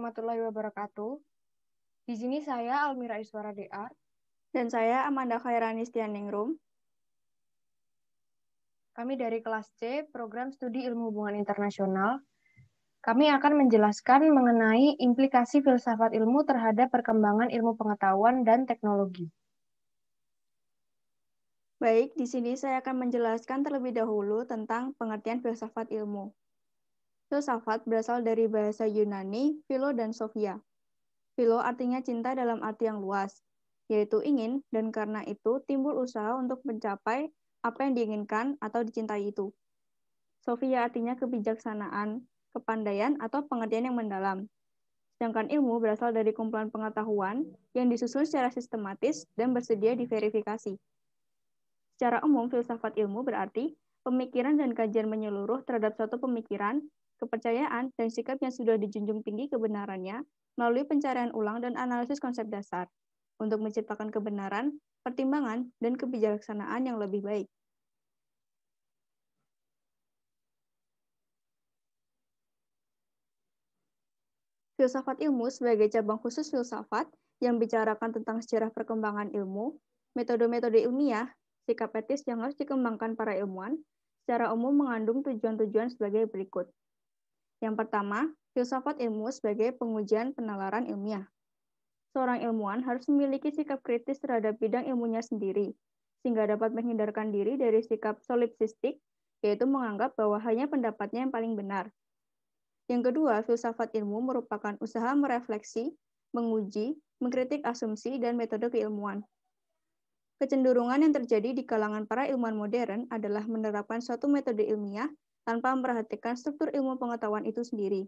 warahmatullahi wabarakatuh. Di sini saya Almira Iswara DR dan saya Amanda Khairani Stianingrum. Kami dari kelas C, program studi Ilmu Hubungan Internasional. Kami akan menjelaskan mengenai implikasi filsafat ilmu terhadap perkembangan ilmu pengetahuan dan teknologi. Baik, di sini saya akan menjelaskan terlebih dahulu tentang pengertian filsafat ilmu filsafat berasal dari bahasa Yunani, philo dan sophia. Philo artinya cinta dalam arti yang luas, yaitu ingin dan karena itu timbul usaha untuk mencapai apa yang diinginkan atau dicintai itu. Sophia artinya kebijaksanaan, kepandaian, atau pengertian yang mendalam. Sedangkan ilmu berasal dari kumpulan pengetahuan yang disusun secara sistematis dan bersedia diverifikasi. Secara umum, filsafat ilmu berarti pemikiran dan kajian menyeluruh terhadap suatu pemikiran kepercayaan, dan sikap yang sudah dijunjung tinggi kebenarannya melalui pencarian ulang dan analisis konsep dasar untuk menciptakan kebenaran, pertimbangan, dan kebijaksanaan yang lebih baik. Filsafat ilmu sebagai cabang khusus filsafat yang bicarakan tentang sejarah perkembangan ilmu, metode-metode ilmiah, sikap etis yang harus dikembangkan para ilmuwan, secara umum mengandung tujuan-tujuan sebagai berikut. Yang pertama, filsafat ilmu sebagai pengujian penalaran ilmiah. Seorang ilmuwan harus memiliki sikap kritis terhadap bidang ilmunya sendiri, sehingga dapat menghindarkan diri dari sikap solipsistik, yaitu menganggap bahwa hanya pendapatnya yang paling benar. Yang kedua, filsafat ilmu merupakan usaha merefleksi, menguji, mengkritik asumsi, dan metode keilmuan. Kecenderungan yang terjadi di kalangan para ilmuwan modern adalah menerapkan suatu metode ilmiah tanpa memperhatikan struktur ilmu pengetahuan itu sendiri.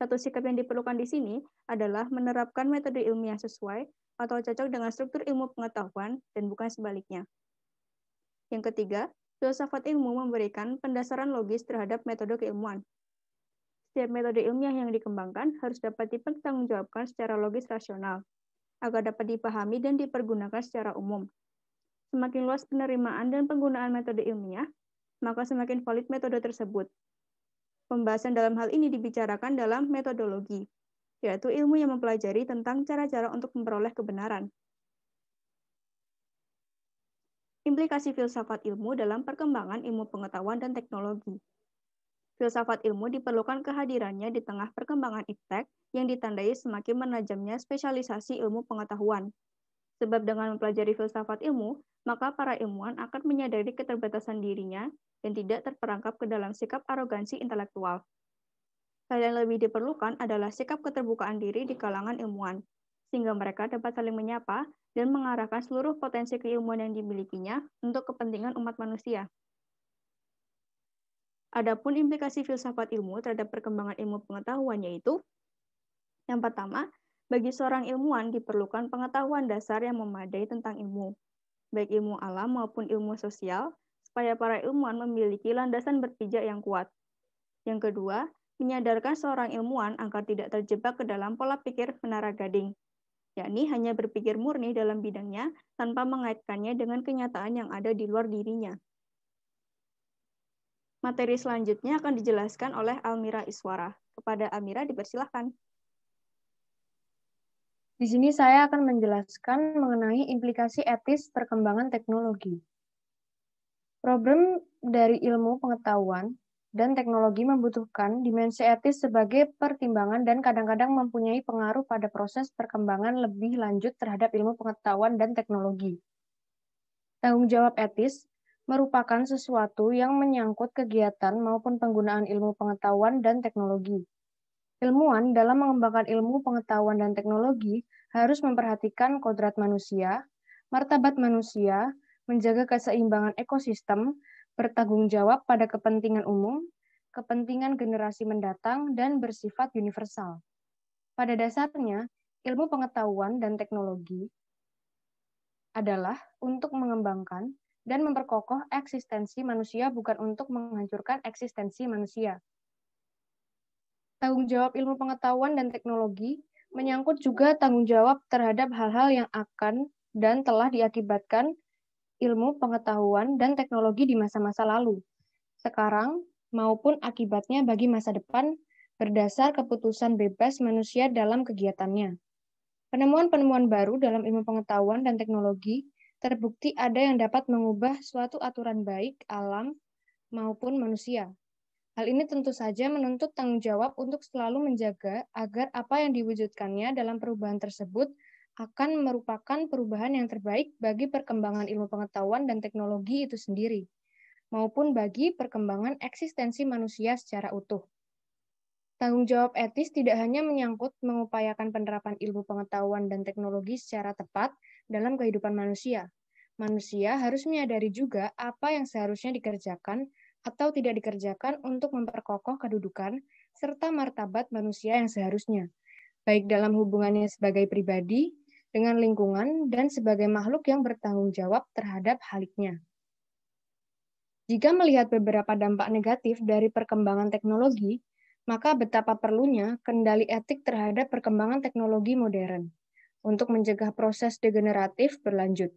Satu sikap yang diperlukan di sini adalah menerapkan metode ilmiah sesuai atau cocok dengan struktur ilmu pengetahuan dan bukan sebaliknya. Yang ketiga, filsafat ilmu memberikan pendasaran logis terhadap metode keilmuan. Setiap metode ilmiah yang dikembangkan harus dapat dipertanggungjawabkan secara logis rasional, agar dapat dipahami dan dipergunakan secara umum. Semakin luas penerimaan dan penggunaan metode ilmiah, maka semakin valid metode tersebut. Pembahasan dalam hal ini dibicarakan dalam metodologi, yaitu ilmu yang mempelajari tentang cara-cara untuk memperoleh kebenaran. Implikasi filsafat ilmu dalam perkembangan ilmu pengetahuan dan teknologi. Filsafat ilmu diperlukan kehadirannya di tengah perkembangan iptek yang ditandai semakin menajamnya spesialisasi ilmu pengetahuan, Sebab dengan mempelajari filsafat ilmu, maka para ilmuwan akan menyadari keterbatasan dirinya dan tidak terperangkap ke dalam sikap arogansi intelektual. Hal yang lebih diperlukan adalah sikap keterbukaan diri di kalangan ilmuwan, sehingga mereka dapat saling menyapa dan mengarahkan seluruh potensi keilmuan yang dimilikinya untuk kepentingan umat manusia. Adapun implikasi filsafat ilmu terhadap perkembangan ilmu pengetahuannya itu, yang pertama, bagi seorang ilmuwan diperlukan pengetahuan dasar yang memadai tentang ilmu, baik ilmu alam maupun ilmu sosial, supaya para ilmuwan memiliki landasan berpijak yang kuat. Yang kedua, menyadarkan seorang ilmuwan agar tidak terjebak ke dalam pola pikir menara gading, yakni hanya berpikir murni dalam bidangnya tanpa mengaitkannya dengan kenyataan yang ada di luar dirinya. Materi selanjutnya akan dijelaskan oleh Almira Iswara. Kepada Almira dipersilahkan. Di sini saya akan menjelaskan mengenai implikasi etis perkembangan teknologi. Problem dari ilmu pengetahuan dan teknologi membutuhkan dimensi etis sebagai pertimbangan dan kadang-kadang mempunyai pengaruh pada proses perkembangan lebih lanjut terhadap ilmu pengetahuan dan teknologi. Tanggung jawab etis merupakan sesuatu yang menyangkut kegiatan maupun penggunaan ilmu pengetahuan dan teknologi. Ilmuwan dalam mengembangkan ilmu, pengetahuan, dan teknologi harus memperhatikan kodrat manusia, martabat manusia, menjaga keseimbangan ekosistem, bertanggung jawab pada kepentingan umum, kepentingan generasi mendatang, dan bersifat universal. Pada dasarnya, ilmu pengetahuan dan teknologi adalah untuk mengembangkan dan memperkokoh eksistensi manusia bukan untuk menghancurkan eksistensi manusia. Tanggung jawab ilmu pengetahuan dan teknologi menyangkut juga tanggung jawab terhadap hal-hal yang akan dan telah diakibatkan ilmu pengetahuan dan teknologi di masa-masa lalu, sekarang maupun akibatnya bagi masa depan berdasar keputusan bebas manusia dalam kegiatannya. Penemuan-penemuan baru dalam ilmu pengetahuan dan teknologi terbukti ada yang dapat mengubah suatu aturan baik alam maupun manusia. Hal ini tentu saja menuntut tanggung jawab untuk selalu menjaga agar apa yang diwujudkannya dalam perubahan tersebut akan merupakan perubahan yang terbaik bagi perkembangan ilmu pengetahuan dan teknologi itu sendiri, maupun bagi perkembangan eksistensi manusia secara utuh. Tanggung jawab etis tidak hanya menyangkut mengupayakan penerapan ilmu pengetahuan dan teknologi secara tepat dalam kehidupan manusia. Manusia harus menyadari juga apa yang seharusnya dikerjakan atau tidak dikerjakan untuk memperkokoh kedudukan serta martabat manusia yang seharusnya, baik dalam hubungannya sebagai pribadi, dengan lingkungan, dan sebagai makhluk yang bertanggung jawab terhadap haliknya. Jika melihat beberapa dampak negatif dari perkembangan teknologi, maka betapa perlunya kendali etik terhadap perkembangan teknologi modern untuk mencegah proses degeneratif berlanjut.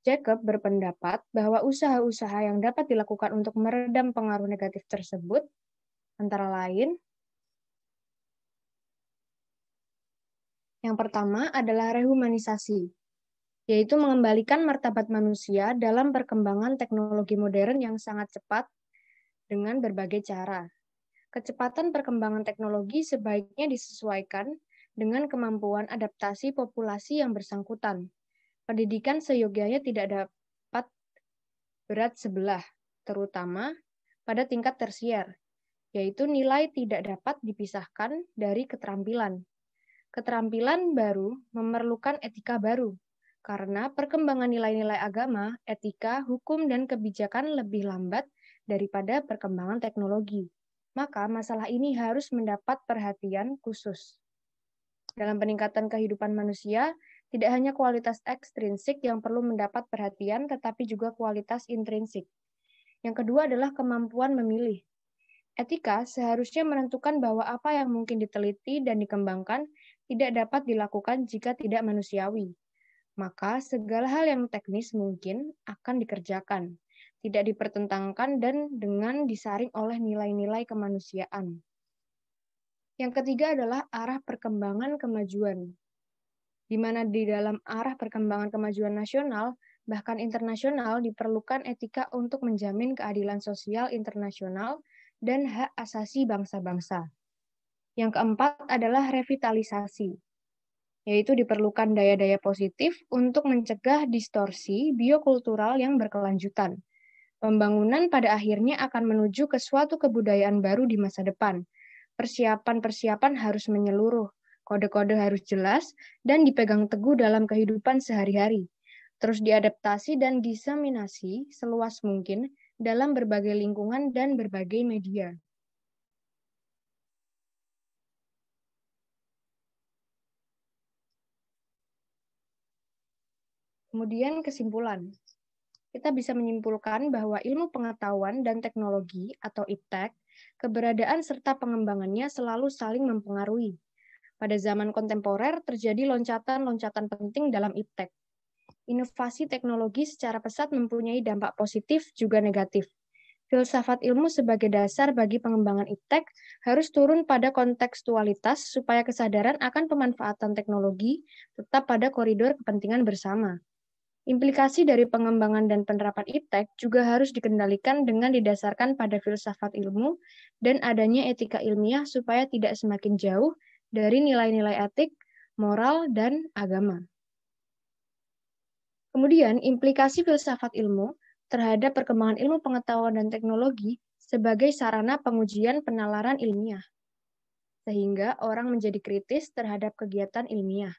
Jacob berpendapat bahwa usaha-usaha yang dapat dilakukan untuk meredam pengaruh negatif tersebut antara lain yang pertama adalah rehumanisasi, yaitu mengembalikan martabat manusia dalam perkembangan teknologi modern yang sangat cepat dengan berbagai cara. Kecepatan perkembangan teknologi sebaiknya disesuaikan dengan kemampuan adaptasi populasi yang bersangkutan, Pendidikan seyogianya tidak dapat berat sebelah, terutama pada tingkat tersier, yaitu nilai tidak dapat dipisahkan dari keterampilan. Keterampilan baru memerlukan etika baru, karena perkembangan nilai-nilai agama, etika, hukum, dan kebijakan lebih lambat daripada perkembangan teknologi. Maka masalah ini harus mendapat perhatian khusus. Dalam peningkatan kehidupan manusia, tidak hanya kualitas ekstrinsik yang perlu mendapat perhatian, tetapi juga kualitas intrinsik. Yang kedua adalah kemampuan memilih. Etika seharusnya menentukan bahwa apa yang mungkin diteliti dan dikembangkan tidak dapat dilakukan jika tidak manusiawi. Maka segala hal yang teknis mungkin akan dikerjakan, tidak dipertentangkan dan dengan disaring oleh nilai-nilai kemanusiaan. Yang ketiga adalah arah perkembangan kemajuan di mana di dalam arah perkembangan kemajuan nasional, bahkan internasional, diperlukan etika untuk menjamin keadilan sosial internasional dan hak asasi bangsa-bangsa. Yang keempat adalah revitalisasi, yaitu diperlukan daya-daya positif untuk mencegah distorsi biokultural yang berkelanjutan. Pembangunan pada akhirnya akan menuju ke suatu kebudayaan baru di masa depan. Persiapan-persiapan harus menyeluruh, Kode-kode harus jelas dan dipegang teguh dalam kehidupan sehari-hari. Terus diadaptasi dan diseminasi seluas mungkin dalam berbagai lingkungan dan berbagai media. Kemudian kesimpulan. Kita bisa menyimpulkan bahwa ilmu pengetahuan dan teknologi atau iptek, keberadaan serta pengembangannya selalu saling mempengaruhi. Pada zaman kontemporer, terjadi loncatan-loncatan penting dalam iptek. Inovasi teknologi secara pesat mempunyai dampak positif juga negatif. Filsafat ilmu sebagai dasar bagi pengembangan iptek harus turun pada kontekstualitas supaya kesadaran akan pemanfaatan teknologi tetap pada koridor kepentingan bersama. Implikasi dari pengembangan dan penerapan iptek juga harus dikendalikan dengan didasarkan pada filsafat ilmu dan adanya etika ilmiah supaya tidak semakin jauh dari nilai-nilai etik, moral, dan agama. Kemudian, implikasi filsafat ilmu terhadap perkembangan ilmu pengetahuan dan teknologi sebagai sarana pengujian penalaran ilmiah, sehingga orang menjadi kritis terhadap kegiatan ilmiah.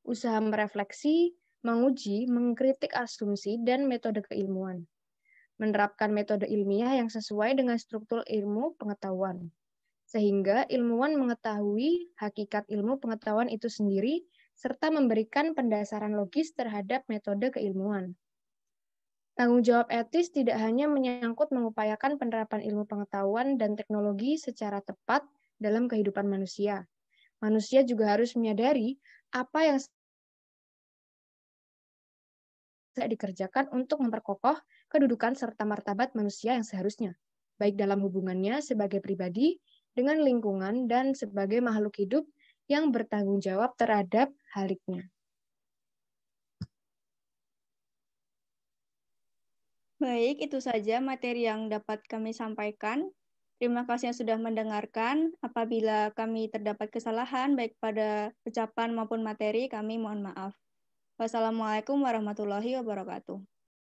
Usaha merefleksi, menguji, mengkritik asumsi, dan metode keilmuan. Menerapkan metode ilmiah yang sesuai dengan struktur ilmu pengetahuan sehingga ilmuwan mengetahui hakikat ilmu pengetahuan itu sendiri serta memberikan pendasaran logis terhadap metode keilmuan. Tanggung jawab etis tidak hanya menyangkut mengupayakan penerapan ilmu pengetahuan dan teknologi secara tepat dalam kehidupan manusia. Manusia juga harus menyadari apa yang tidak dikerjakan untuk memperkokoh kedudukan serta martabat manusia yang seharusnya, baik dalam hubungannya sebagai pribadi dengan lingkungan dan sebagai makhluk hidup yang bertanggung jawab terhadap haliknya. Baik, itu saja materi yang dapat kami sampaikan. Terima kasih yang sudah mendengarkan. Apabila kami terdapat kesalahan, baik pada ucapan maupun materi, kami mohon maaf. Wassalamualaikum warahmatullahi wabarakatuh.